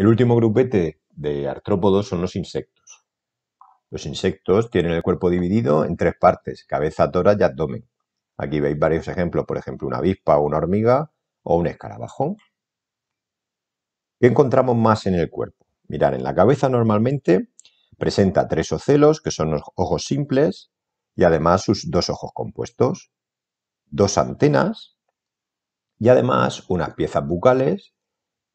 El último grupete de artrópodos son los insectos. Los insectos tienen el cuerpo dividido en tres partes, cabeza, tórax y abdomen. Aquí veis varios ejemplos, por ejemplo, una avispa o una hormiga o un escarabajo. ¿Qué encontramos más en el cuerpo? Mirar, en la cabeza normalmente presenta tres ocelos, que son los ojos simples, y además sus dos ojos compuestos, dos antenas y además unas piezas bucales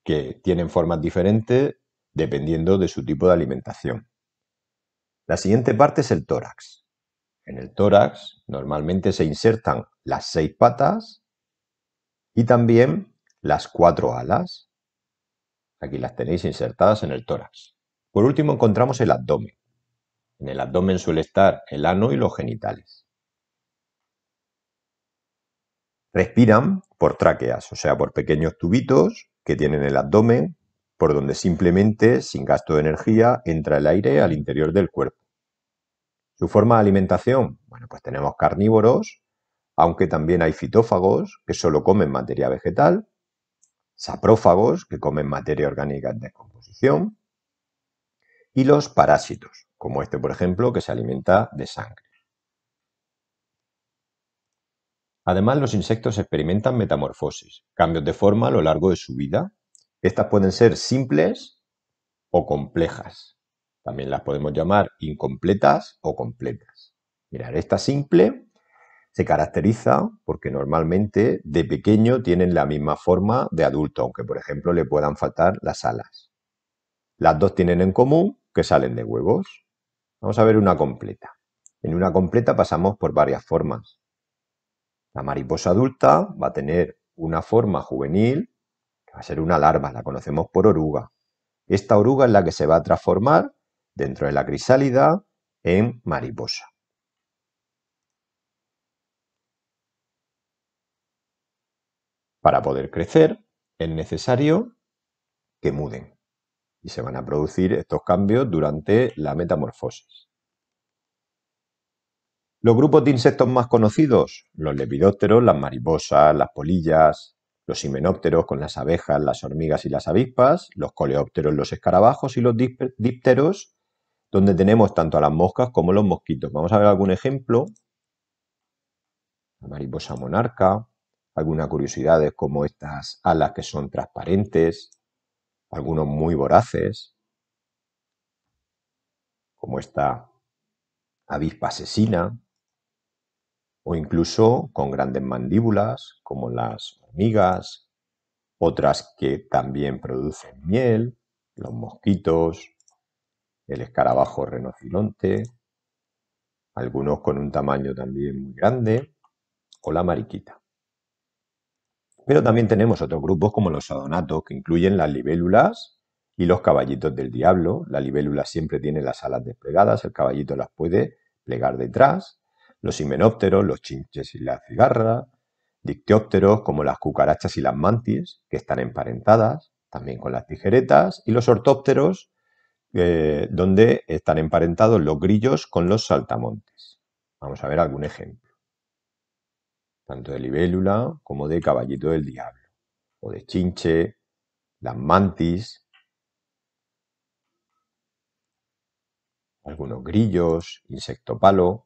que tienen formas diferentes dependiendo de su tipo de alimentación. La siguiente parte es el tórax. En el tórax normalmente se insertan las seis patas y también las cuatro alas. Aquí las tenéis insertadas en el tórax. Por último encontramos el abdomen. En el abdomen suele estar el ano y los genitales. Respiran por tráqueas, o sea, por pequeños tubitos que tienen el abdomen, por donde simplemente, sin gasto de energía, entra el aire al interior del cuerpo. Su forma de alimentación, bueno, pues tenemos carnívoros, aunque también hay fitófagos, que solo comen materia vegetal, saprófagos, que comen materia orgánica en descomposición, y los parásitos, como este, por ejemplo, que se alimenta de sangre. Además, los insectos experimentan metamorfosis, cambios de forma a lo largo de su vida. Estas pueden ser simples o complejas. También las podemos llamar incompletas o completas. Mirar, esta simple se caracteriza porque normalmente de pequeño tienen la misma forma de adulto, aunque por ejemplo le puedan faltar las alas. Las dos tienen en común que salen de huevos. Vamos a ver una completa. En una completa pasamos por varias formas. La mariposa adulta va a tener una forma juvenil, que va a ser una larva, la conocemos por oruga. Esta oruga es la que se va a transformar dentro de la crisálida en mariposa. Para poder crecer es necesario que muden y se van a producir estos cambios durante la metamorfosis. Los grupos de insectos más conocidos, los lepidópteros, las mariposas, las polillas, los himenópteros con las abejas, las hormigas y las avispas, los coleópteros, los escarabajos y los dípteros, donde tenemos tanto a las moscas como los mosquitos. Vamos a ver algún ejemplo. La mariposa monarca, algunas curiosidades como estas alas que son transparentes, algunos muy voraces, como esta avispa asesina, o incluso con grandes mandíbulas como las hormigas, otras que también producen miel, los mosquitos, el escarabajo renocilonte, algunos con un tamaño también muy grande, o la mariquita. Pero también tenemos otros grupos como los adonatos, que incluyen las libélulas y los caballitos del diablo. La libélula siempre tiene las alas desplegadas, el caballito las puede plegar detrás los himenópteros, los chinches y las cigarra, dictiópteros como las cucarachas y las mantis, que están emparentadas también con las tijeretas, y los ortópteros, eh, donde están emparentados los grillos con los saltamontes. Vamos a ver algún ejemplo, tanto de libélula como de caballito del diablo, o de chinche, las mantis, algunos grillos, insecto palo,